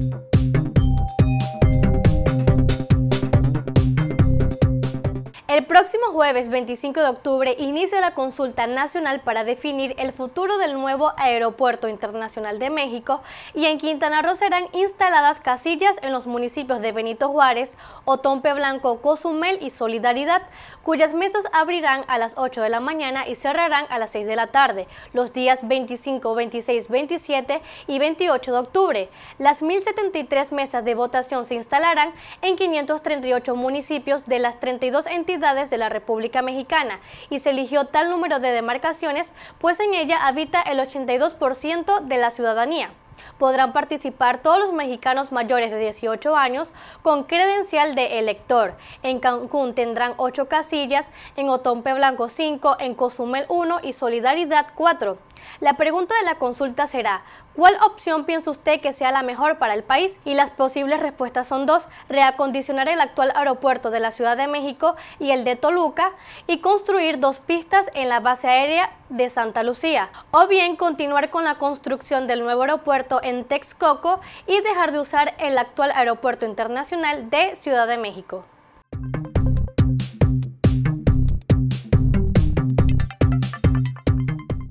you El próximo jueves 25 de octubre inicia la consulta nacional para definir el futuro del nuevo Aeropuerto Internacional de México y en Quintana Roo serán instaladas casillas en los municipios de Benito Juárez, Otompe Blanco, Cozumel y Solidaridad, cuyas mesas abrirán a las 8 de la mañana y cerrarán a las 6 de la tarde, los días 25, 26, 27 y 28 de octubre. Las 1.073 mesas de votación se instalarán en 538 municipios de las 32 entidades de la República Mexicana y se eligió tal número de demarcaciones, pues en ella habita el 82% de la ciudadanía. Podrán participar todos los mexicanos mayores de 18 años con credencial de elector. En Cancún tendrán 8 casillas, en Otompe Blanco 5, en Cozumel 1 y Solidaridad 4. La pregunta de la consulta será, ¿cuál opción piensa usted que sea la mejor para el país? Y las posibles respuestas son dos, reacondicionar el actual aeropuerto de la Ciudad de México y el de Toluca y construir dos pistas en la base aérea de Santa Lucía, o bien continuar con la construcción del nuevo aeropuerto en Texcoco y dejar de usar el actual aeropuerto internacional de Ciudad de México.